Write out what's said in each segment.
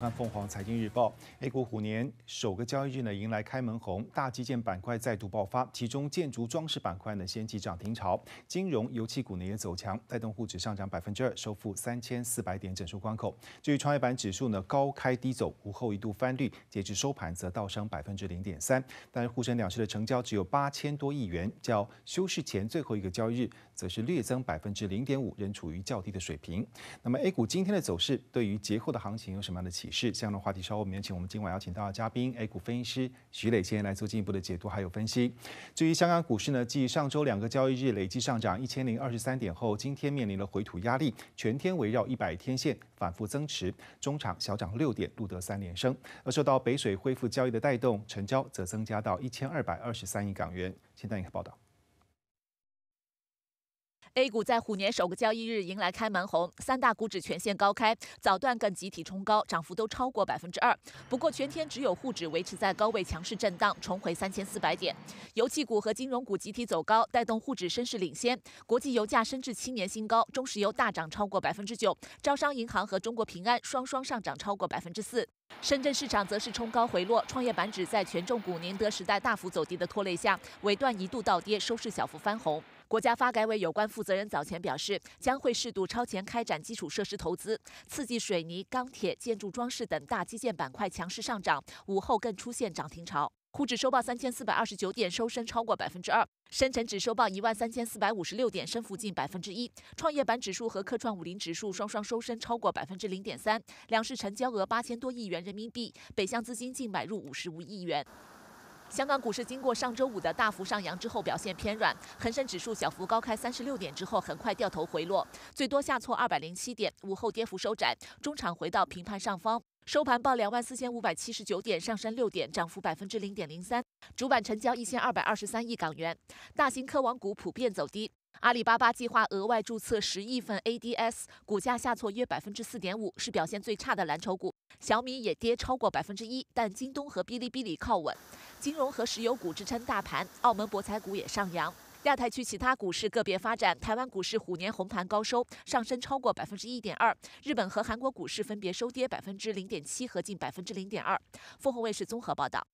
看凤凰财经日报，A 股虎年首个交易日呢，迎来开门红，大基建板块再度爆发，其中建筑装饰板块呢掀起涨停潮，金融、油气股呢也走强，带动沪指上涨百分之二，收复三千四百点整数关口。至于创业板指数呢，高开低走，午后一度翻绿，截至收盘则倒升百分之零点三。但是沪深两市的成交只有八千多亿元，较休市前最后一个交易日则是略增百分之零点五，仍处于较低的水平。那么 A 股今天的走势，对于节后的行情有什么样的期？是这样的话题，稍后我们有请我们今晚邀请到的嘉宾，A 股分析师徐磊先来做进一步的解读还有分析。至于香港股市呢，继上周两个交易日累计上涨一千零二十三点后，今天面临了回吐压力，全天围绕一百天线反复增持，中场小涨六点，录得三连升。而受到北水恢复交易的带动，成交则增加到一千二百二十三亿港元。现在看报道。A 股在虎年首个交易日迎来开门红，三大股指全线高开，早段更集体冲高，涨幅都超过百分之二。不过全天只有沪指维持在高位强势震荡，重回三千四百点。油气股和金融股集体走高，带动沪指升势领先。国际油价升至七年新高，中石油大涨超过百分之九，招商银行和中国平安双双上涨超过百分之四。深圳市场则是冲高回落，创业板指在权重股宁德时代大幅走低的拖累下，尾段一度倒跌，收市小幅翻红。国家发改委有关负责人早前表示，将会适度超前开展基础设施投资，刺激水泥、钢铁、建筑装饰等大基建板块强势上涨。午后更出现涨停潮，沪指收报三千四百二十九点，收升超过百分之二；深成指收报一万三千四百五十六点，升幅近百分之一；创业板指数和科创五零指数双双收升超过百分之零点三。两市成交额八千多亿元人民币，北向资金净买入五十五亿元。香港股市经过上周五的大幅上扬之后，表现偏软。恒生指数小幅高开三十六点之后，很快掉头回落，最多下挫二百零七点。午后跌幅收窄，中场回到平盘上方，收盘报两万四千五百七十九点，上升六点，涨幅百分之零点零三。主板成交一千二百二十三亿港元，大型科网股普遍走低。阿里巴巴计划额外注册十亿份 ADS，股价下挫约百分之四点五，是表现最差的蓝筹股。小米也跌超过百分之一，但京东和哔哩哔哩靠稳。金融和石油股支撑大盘，澳门博彩股也上扬。亚太区其他股市个别发展，台湾股市虎年红盘高收，上升超过百分之一点二。日本和韩国股市分别收跌百分之零点七和近百分之零点二。凤凰卫视综合报道。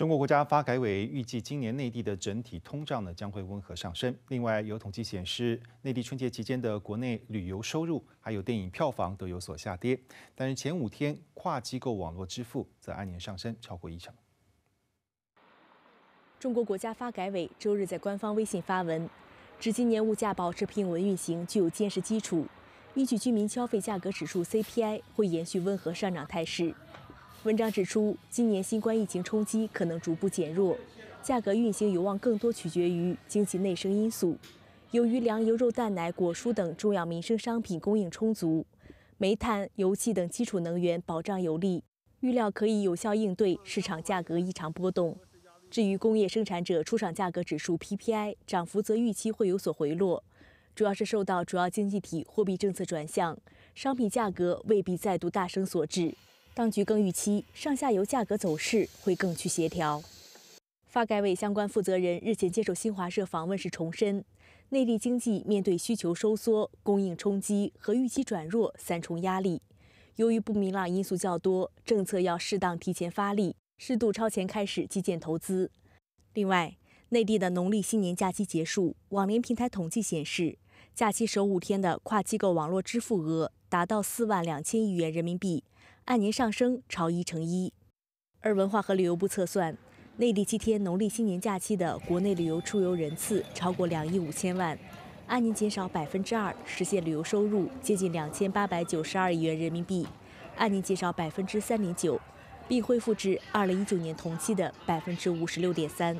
中国国家发改委预计，今年内地的整体通胀呢将会温和上升。另外，有统计显示，内地春节期间的国内旅游收入还有电影票房都有所下跌，但是前五天跨机构网络支付则按年上升超过一成。中国国家发改委周日在官方微信发文，指今年物价保持平稳运行具有坚实基础，依据居民消费价格指数 CPI 会延续温和上涨态势。文章指出，今年新冠疫情冲击可能逐步减弱，价格运行有望更多取决于经济内生因素。由于粮油、肉蛋奶、果蔬等重要民生商品供应充足，煤炭、油气等基础能源保障有力，预料可以有效应对市场价格异常波动。至于工业生产者出厂价格指数 （PPI） 涨幅，则预期会有所回落，主要是受到主要经济体货币政策转向、商品价格未必再度大升所致。当局更预期上下游价格走势会更趋协调。发改委相关负责人日前接受新华社访问时重申，内地经济面对需求收缩、供应冲击和预期转弱三重压力，由于不明朗因素较多，政策要适当提前发力，适度超前开始基建投资。另外，内地的农历新年假期结束，网联平台统计显示，假期首五天的跨机构网络支付额达到四万两千亿元人民币。按年上升超一成一，而文化和旅游部测算，内地七天农历新年假期的国内旅游出游人次超过两亿五千万，按年减少百分之二，实现旅游收入接近两千八百九十二亿元人民币，按年减少百分之三点九，并恢复至二零一九年同期的百分之五十六点三。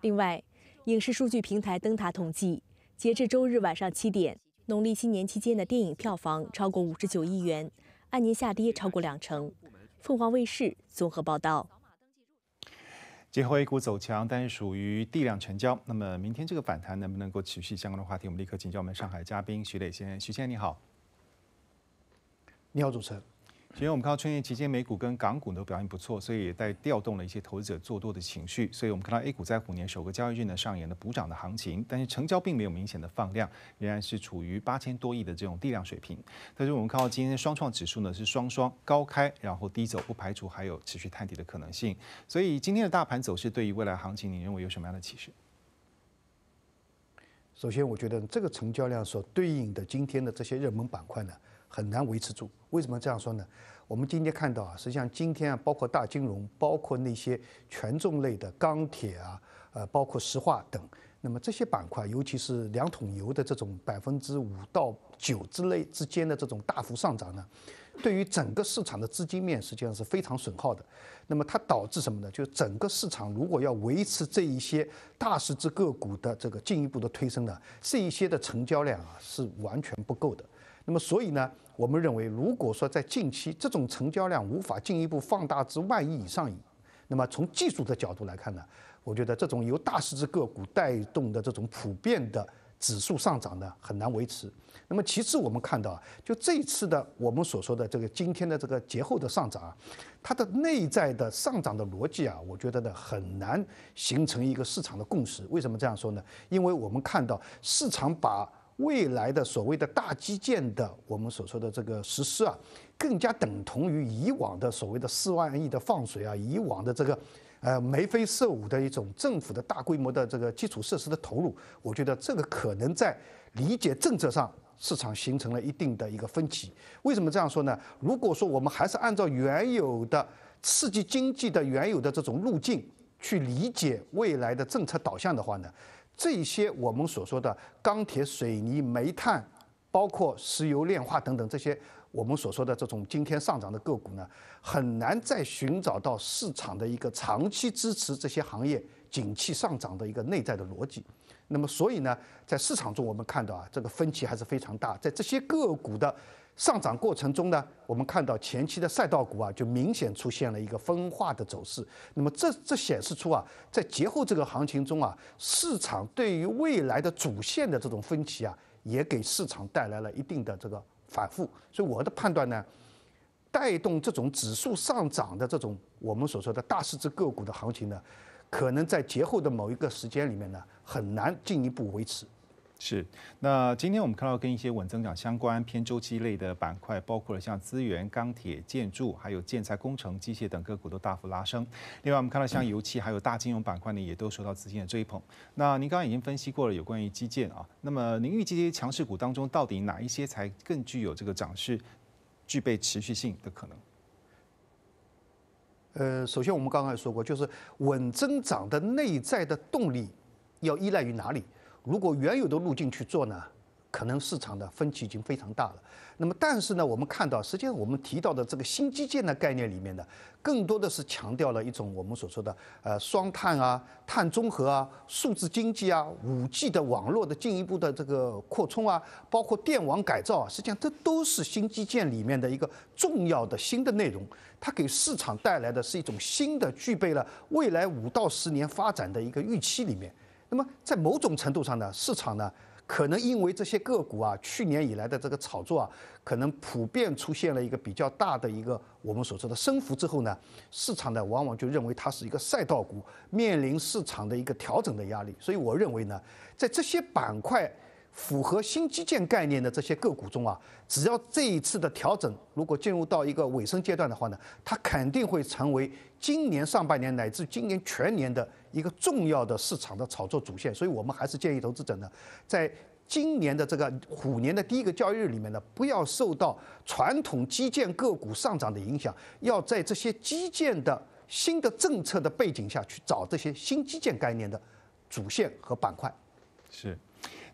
另外，影视数据平台灯塔统计，截至周日晚上七点，农历新年期间的电影票房超过五十九亿元。按年下跌超过两成。凤凰卫视综合报道，节后 A 股走强，但是属于地量成交。那么明天这个反弹能不能够持续？相关的话题，我们立刻请教我们上海嘉宾徐磊先生。徐先生你好，你好主持人。今天我们看到春节期间美股跟港股都表现不错，所以也带动了一些投资者做多的情绪。所以我们看到 A 股在虎年首个交易日呢上演了补涨的行情，但是成交并没有明显的放量，仍然是处于八千多亿的这种地量水平。但是我们看到今天双创指数呢是双双高开，然后低走，不排除还有持续探底的可能性。所以今天的大盘走势对于未来行情，你认为有什么样的启示？首先，我觉得这个成交量所对应的今天的这些热门板块呢。很难维持住，为什么这样说呢？我们今天看到啊，实际上今天啊，包括大金融，包括那些权重类的钢铁啊，呃，包括石化等，那么这些板块，尤其是两桶油的这种百分之五到九之类之间的这种大幅上涨呢，对于整个市场的资金面实际上是非常损耗的。那么它导致什么呢？就是整个市场如果要维持这一些大市值个股的这个进一步的推升呢，这一些的成交量啊是完全不够的。那么，所以呢，我们认为，如果说在近期这种成交量无法进一步放大至万亿以上，那么从技术的角度来看呢，我觉得这种由大市值个股带动的这种普遍的指数上涨呢，很难维持。那么，其次我们看到，就这次的我们所说的这个今天的这个节后的上涨，啊，它的内在的上涨的逻辑啊，我觉得呢很难形成一个市场的共识。为什么这样说呢？因为我们看到市场把。未来的所谓的大基建的我们所说的这个实施啊，更加等同于以往的所谓的四万亿的放水啊，以往的这个，呃眉飞色舞的一种政府的大规模的这个基础设施的投入，我觉得这个可能在理解政策上市场形成了一定的一个分歧。为什么这样说呢？如果说我们还是按照原有的刺激经济的原有的这种路径去理解未来的政策导向的话呢？这些我们所说的钢铁、水泥、煤炭，包括石油炼化等等，这些我们所说的这种今天上涨的个股呢，很难再寻找到市场的一个长期支持这些行业景气上涨的一个内在的逻辑。那么，所以呢，在市场中我们看到啊，这个分歧还是非常大。在这些个股的上涨过程中呢，我们看到前期的赛道股啊，就明显出现了一个分化的走势。那么，这这显示出啊，在节后这个行情中啊，市场对于未来的主线的这种分歧啊，也给市场带来了一定的这个反复。所以，我的判断呢，带动这种指数上涨的这种我们所说的大市值个股的行情呢。可能在节后的某一个时间里面呢，很难进一步维持。是，那今天我们看到跟一些稳增长相关、偏周期类的板块，包括了像资源、钢铁、建筑，还有建材、工程机械等个股都大幅拉升。另外，我们看到像油气还有大金融板块呢，也都受到资金的追捧。那您刚刚已经分析过了有关于基建啊，那么您预计这些强势股当中，到底哪一些才更具有这个涨势具备持续性的可能？呃，首先我们刚才说过，就是稳增长的内在的动力，要依赖于哪里？如果原有的路径去做呢？可能市场的分歧已经非常大了，那么但是呢，我们看到，实际上我们提到的这个新基建的概念里面呢，更多的是强调了一种我们所说的呃双碳啊、碳中和啊、数字经济啊、五 G 的网络的进一步的这个扩充啊，包括电网改造啊，实际上这都是新基建里面的一个重要的新的内容，它给市场带来的是一种新的具备了未来五到十年发展的一个预期里面，那么在某种程度上呢，市场呢。可能因为这些个股啊，去年以来的这个炒作啊，可能普遍出现了一个比较大的一个我们所说的升幅之后呢，市场呢往往就认为它是一个赛道股，面临市场的一个调整的压力。所以我认为呢，在这些板块符合新基建概念的这些个股中啊，只要这一次的调整如果进入到一个尾声阶段的话呢，它肯定会成为今年上半年乃至今年全年的。一个重要的市场的炒作主线，所以我们还是建议投资者呢，在今年的这个虎年的第一个交易日里面呢，不要受到传统基建个股上涨的影响，要在这些基建的新的政策的背景下去找这些新基建概念的主线和板块。是。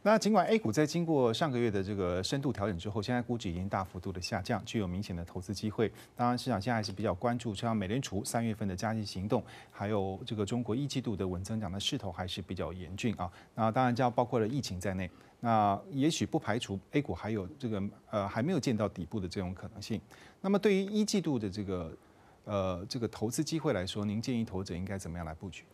那尽管 A 股在经过上个月的这个深度调整之后，现在估值已经大幅度的下降，具有明显的投资机会。当然，市场现在还是比较关注，像美联储三月份的加息行动，还有这个中国一季度的稳增长的势头还是比较严峻啊。那当然，样包括了疫情在内。那也许不排除 A 股还有这个呃还没有见到底部的这种可能性。那么对于一季度的这个呃这个投资机会来说，您建议投资者应该怎么样来布局？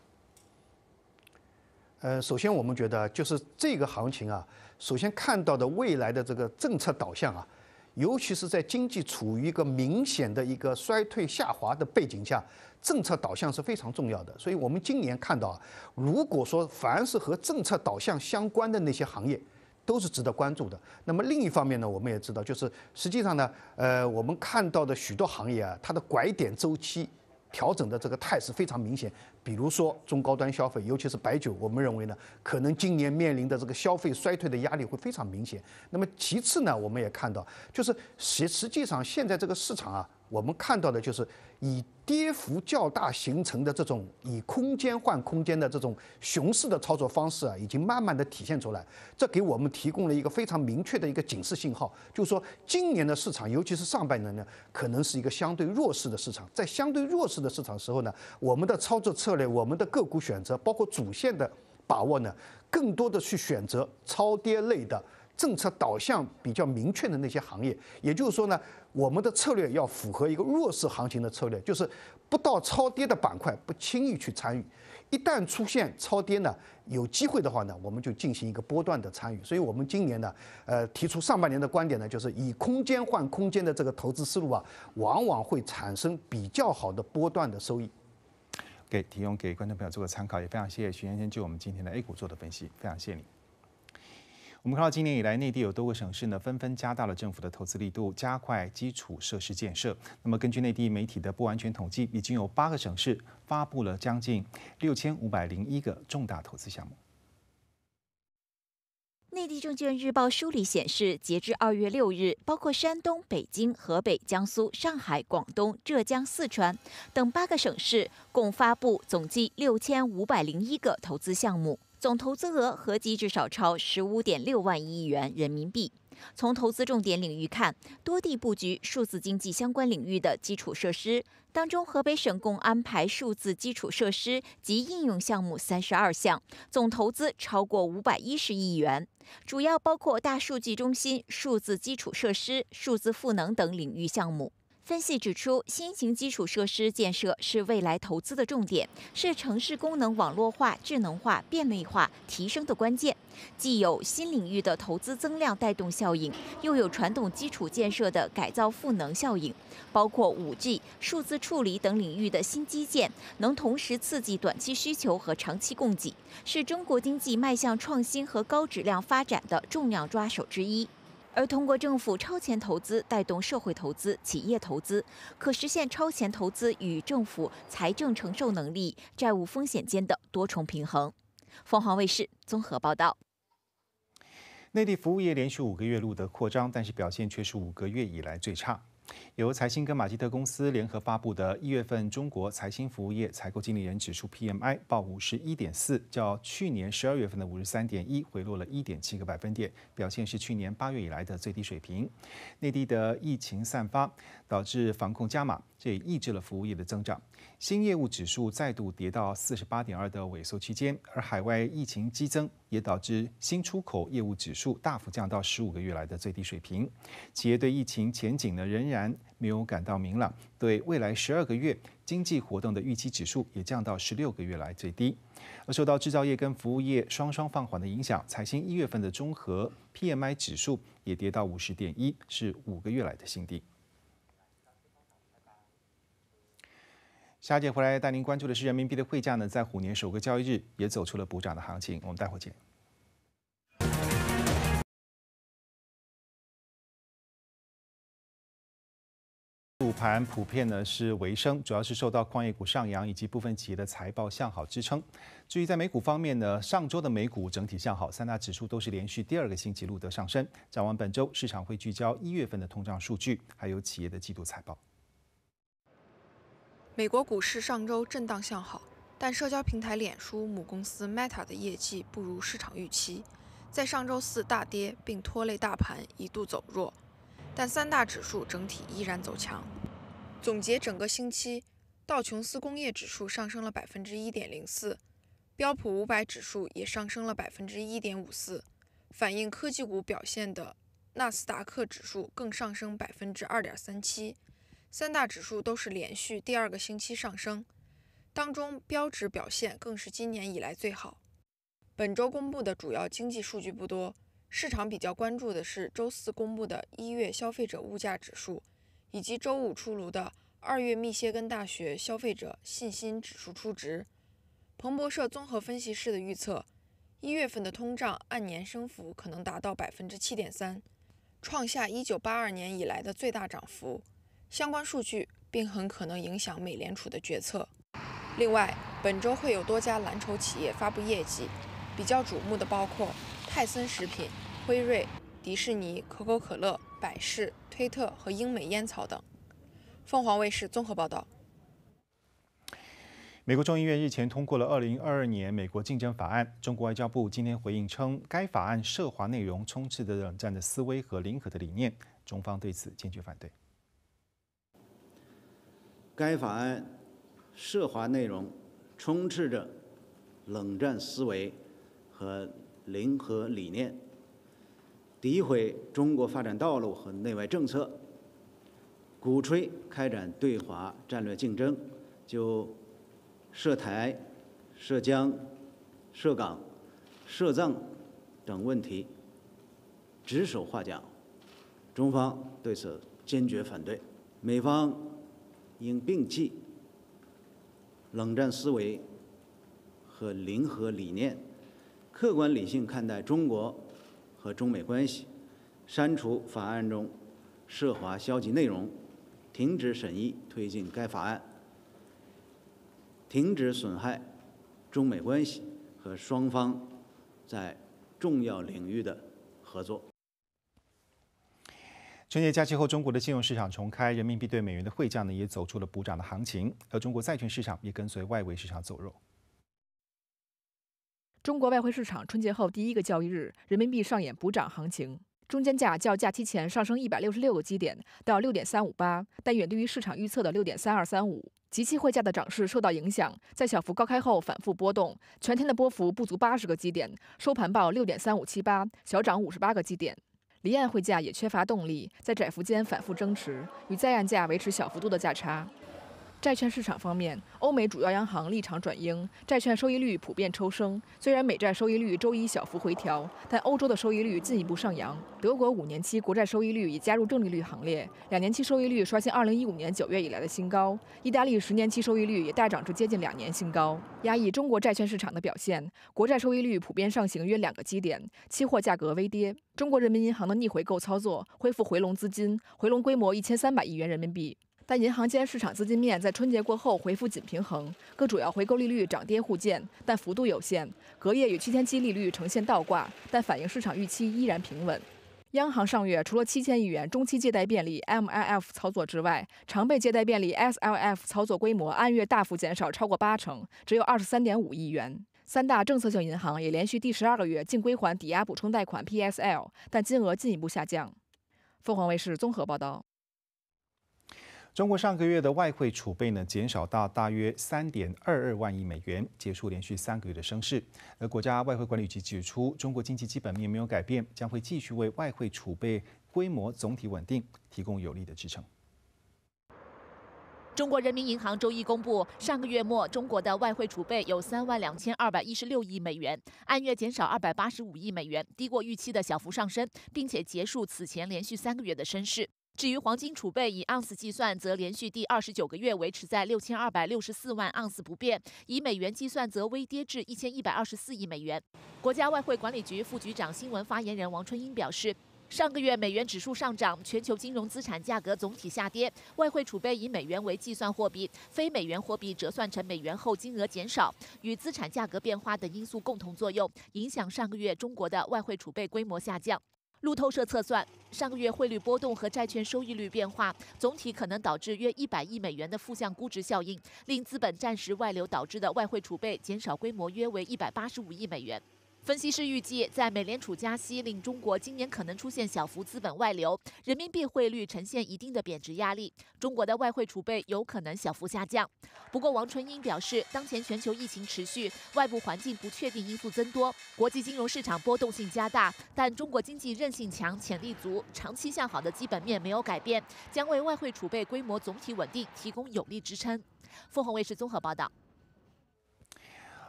呃，首先我们觉得就是这个行情啊，首先看到的未来的这个政策导向啊，尤其是在经济处于一个明显的一个衰退下滑的背景下，政策导向是非常重要的。所以我们今年看到，如果说凡是和政策导向相关的那些行业，都是值得关注的。那么另一方面呢，我们也知道，就是实际上呢，呃，我们看到的许多行业啊，它的拐点周期。调整的这个态势非常明显，比如说中高端消费，尤其是白酒，我们认为呢，可能今年面临的这个消费衰退的压力会非常明显。那么其次呢，我们也看到，就是实实际上现在这个市场啊。我们看到的就是以跌幅较大形成的这种以空间换空间的这种熊市的操作方式啊，已经慢慢的体现出来。这给我们提供了一个非常明确的一个警示信号，就是说今年的市场，尤其是上半年呢，可能是一个相对弱势的市场。在相对弱势的市场时候呢，我们的操作策略、我们的个股选择、包括主线的把握呢，更多的去选择超跌类的。政策导向比较明确的那些行业，也就是说呢，我们的策略要符合一个弱势行情的策略，就是不到超跌的板块不轻易去参与，一旦出现超跌呢，有机会的话呢，我们就进行一个波段的参与。所以我们今年呢，呃，提出上半年的观点呢，就是以空间换空间的这个投资思路啊，往往会产生比较好的波段的收益。给提供给观众朋友做个参考，也非常谢谢徐先生就我们今天的 A 股做的分析，非常谢谢你。我们看到今年以来，内地有多个省市呢，纷纷加大了政府的投资力度，加快基础设施建设。那么，根据内地媒体的不完全统计，已经有八个省市发布了将近六千五百零一个重大投资项目。内地证券日报梳理显示，截至二月六日，包括山东、北京、河北、江苏、上海、广东、浙江、四川等八个省市，共发布总计六千五百零一个投资项目。总投资额合计至少超十五点六万亿元人民币。从投资重点领域看，多地布局数字经济相关领域的基础设施，当中河北省共安排数字基础设施及应用项目三十二项，总投资超过五百一十亿元，主要包括大数据中心、数字基础设施、数字赋能等领域项目。分析指出，新型基础设施建设是未来投资的重点，是城市功能网络化、智能化、便利化提升的关键。既有新领域的投资增量带动效应，又有传统基础建设的改造赋能效应。包括 5G、数字处理等领域的新基建，能同时刺激短期需求和长期供给，是中国经济迈向创新和高质量发展的重要抓手之一。而通过政府超前投资带动社会投资、企业投资，可实现超前投资与政府财政承受能力、债务风险间的多重平衡。凤凰卫视综合报道：内地服务业连续五个月录得扩张，但是表现却是五个月以来最差。由财新跟马基特公司联合发布的一月份中国财新服务业采购经理人指数 P M I 报五十一点四，较去年十二月份的五十三点一回落了一点七个百分点，表现是去年八月以来的最低水平。内地的疫情散发。导致防控加码，这也抑制了服务业的增长。新业务指数再度跌到四十八点二的萎缩区间，而海外疫情激增也导致新出口业务指数大幅降到十五个月来的最低水平。企业对疫情前景呢仍然没有感到明朗，对未来十二个月经济活动的预期指数也降到十六个月来最低。而受到制造业跟服务业双双放缓的影响，财新一月份的综合 PMI 指数也跌到五十点一，是五个月来的新低。霞姐回来带您关注的是人民币的汇价呢，在虎年首个交易日也走出了补涨的行情。我们待会儿见。盘普遍呢是微升，主要是受到矿业股上扬以及部分企业的财报向好支撑。至于在美股方面呢，上周的美股整体向好，三大指数都是连续第二个星期录得上升。展望本周，市场会聚焦一月份的通胀数据，还有企业的季度财报。美国股市上周震荡向好，但社交平台脸书母公司 Meta 的业绩不如市场预期，在上周四大跌并拖累大盘一度走弱，但三大指数整体依然走强。总结整个星期，道琼斯工业指数上升了百分之一点零四，标普五百指数也上升了百分之一点五四，反映科技股表现的纳斯达克指数更上升百分之二点三七。三大指数都是连续第二个星期上升，当中标指表现更是今年以来最好。本周公布的主要经济数据不多，市场比较关注的是周四公布的一月消费者物价指数，以及周五出炉的二月密歇根大学消费者信心指数初值。彭博社综合分析师的预测，一月份的通胀按年升幅可能达到百分之七点三，创下一九八二年以来的最大涨幅。相关数据，并很可能影响美联储的决策。另外，本周会有多家蓝筹企业发布业绩，比较瞩目的包括泰森食品、辉瑞、迪士尼、可口可乐、百事、推特和英美烟草等。凤凰卫视综合报道：美国众议院日前通过了二零二二年美国竞争法案。中国外交部今天回应称，该法案涉华内容充斥着冷战的思维和零和的理念，中方对此坚决反对。该法案涉华内容充斥着冷战思维和零和理念，诋毁中国发展道路和内外政策，鼓吹开展对华战略竞争，就涉台、涉疆、涉港、涉藏等问题指手画脚，中方对此坚决反对，美方。应摒弃冷战思维和零和理念，客观理性看待中国和中美关系，删除法案中涉华消极内容，停止审议推进该法案，停止损害中美关系和双方在重要领域的合作。春节假期后，中国的金融市场重开，人民币对美元的汇价呢也走出了补涨的行情，而中国债券市场也跟随外围市场走弱。中国外汇市场春节后第一个交易日，人民币上演补涨行情，中间价较假期前上升一百六十六个基点到六点三五八，但远低于市场预测的六点三二三五。即期汇价的涨势受到影响，在小幅高开后反复波动，全天的波幅不足八十个基点，收盘报六点三五七八，小涨五十八个基点。离岸汇价也缺乏动力，在窄幅间反复争持，与在岸价维持小幅度的价差。债券市场方面，欧美主要央行立场转鹰，债券收益率普遍抽升。虽然美债收益率周一小幅回调，但欧洲的收益率进一步上扬。德国五年期国债收益率已加入正利率行列，两年期收益率刷新二零一五年九月以来的新高。意大利十年期收益率也大涨至接近两年新高，压抑中国债券市场的表现。国债收益率普遍上行约两个基点，期货价格微跌。中国人民银行的逆回购操作恢复回笼资金，回笼规模一千三百亿元人民币。但银行间市场资金面在春节过后回复紧平衡，各主要回购利率涨跌互见，但幅度有限。隔夜与七天期利率呈现倒挂，但反映市场预期依然平稳。央行上月除了七千亿元中期借贷便利 （MLF） 操作之外，常备借贷便利 （SLF） 操作规模按月大幅减少超过八成，只有二十三点五亿元。三大政策性银行也连续第十二个月净归还抵押补充贷款 （PSL），但金额进一步下降。凤凰卫视综合报道。中国上个月的外汇储备呢减少到大约三点二二万亿美元，结束连续三个月的升势。而国家外汇管理局指出，中国经济基本面没有改变，将会继续为外汇储备规模总体稳定提供有力的支撑。中国人民银行周一公布，上个月末中国的外汇储备有三万两千二百一十六亿美元，按月减少二百八十五亿美元，低过预期的小幅上升，并且结束此前连续三个月的升势。至于黄金储备，以盎司计算，则连续第二十九个月维持在六千二百六十四万盎司不变；以美元计算，则微跌至一千一百二十四亿美元。国家外汇管理局副局长、新闻发言人王春英表示，上个月美元指数上涨，全球金融资产价格总体下跌，外汇储备以美元为计算货币，非美元货币折算成美元后金额减少，与资产价格变化等因素共同作用，影响上个月中国的外汇储备规模下降。路透社测算，上个月汇率波动和债券收益率变化，总体可能导致约100亿美元的负向估值效应，令资本暂时外流导致的外汇储备减少规模约为185亿美元。分析师预计，在美联储加息，令中国今年可能出现小幅资本外流，人民币汇率呈现一定的贬值压力，中国的外汇储备有可能小幅下降。不过，王春英表示，当前全球疫情持续，外部环境不确定因素增多，国际金融市场波动性加大，但中国经济韧性强、潜力足，长期向好的基本面没有改变，将为外汇储备规模总体稳定提供有力支撑。凤凰卫视综合报道。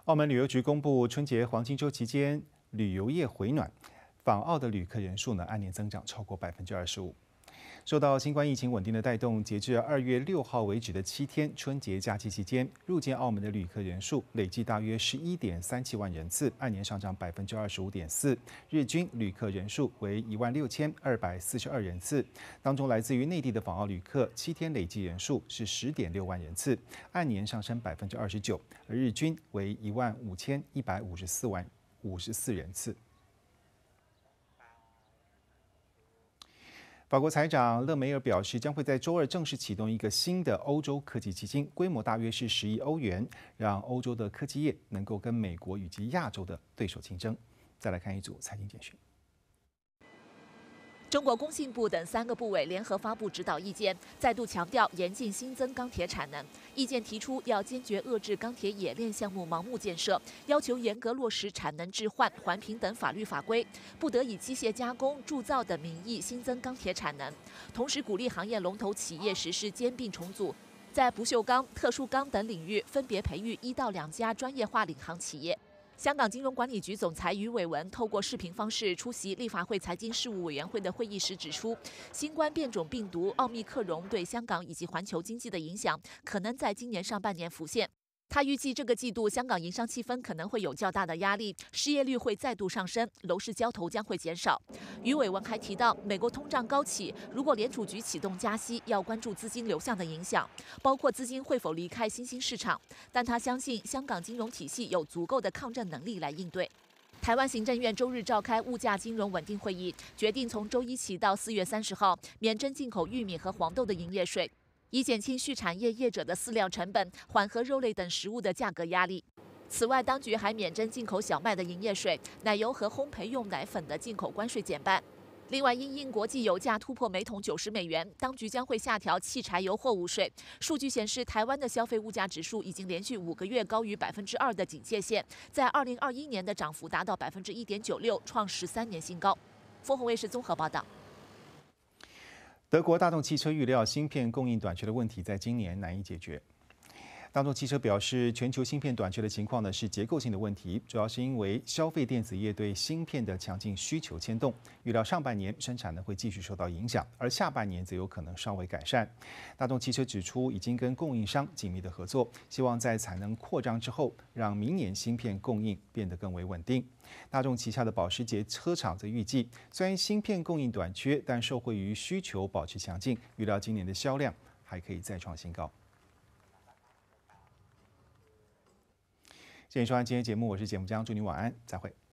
澳门旅游局公布，春节黄金周期间旅游业回暖，访澳的旅客人数呢，按年增长超过百分之二十五。受到新冠疫情稳定的带动，截至二月六号为止的七天春节假期期间，入境澳门的旅客人数累计大约十一点三七万人次，按年上涨百分之二十五点四，日均旅客人数为一万六千二百四十二人次。当中来自于内地的访澳旅客七天累计人数是十点六万人次，按年上升百分之二十九，而日均为一万五千一百五十四万五十四人次。法国财长勒梅尔表示，将会在周二正式启动一个新的欧洲科技基金，规模大约是十亿欧元，让欧洲的科技业能够跟美国以及亚洲的对手竞争。再来看一组财经简讯。中国工信部等三个部委联合发布指导意见，再度强调严禁新增钢铁产能。意见提出，要坚决遏制钢铁冶炼项目盲目建设，要求严格落实产能置换、环评等法律法规，不得以机械加工、铸造等名义新增钢铁产能。同时，鼓励行业龙头企业实施兼并重组，在不锈钢、特殊钢等领域分别培育一到两家专业化领航企业。香港金融管理局总裁余伟文透过视频方式出席立法会财经事务委员会的会议时指出，新冠变种病毒奥密克戎对香港以及环球经济的影响可能在今年上半年浮现。他预计这个季度香港营商气氛可能会有较大的压力，失业率会再度上升，楼市交投将会减少。于伟文还提到，美国通胀高企，如果联储局启动加息，要关注资金流向的影响，包括资金会否离开新兴市场。但他相信香港金融体系有足够的抗震能力来应对。台湾行政院周日召开物价金融稳定会议，决定从周一起到四月三十号免征进口玉米和黄豆的营业税。以减轻畜产业业者的饲料成本，缓和肉类等食物的价格压力。此外，当局还免征进口小麦的营业税，奶油和烘焙用奶粉的进口关税减半。另外，因应国际油价突破每桶九十美元，当局将会下调汽柴油货物税。数据显示，台湾的消费物价指数已经连续五个月高于百分之二的警戒线，在二零二一年的涨幅达到百分之一点九六，创十三年新高。凤凰卫视综合报道。德国大众汽车预料，芯片供应短缺的问题在今年难以解决。大众汽车表示，全球芯片短缺的情况呢是结构性的问题，主要是因为消费电子业对芯片的强劲需求牵动。预料上半年生产呢会继续受到影响，而下半年则有可能稍微改善。大众汽车指出，已经跟供应商紧密的合作，希望在产能扩张之后，让明年芯片供应变得更为稳定。大众旗下的保时捷车厂则预计，虽然芯片供应短缺，但受惠于需求保持强劲，预料今年的销量还可以再创新高。谢谢收看今天节目，我是简目江，祝您晚安，再会。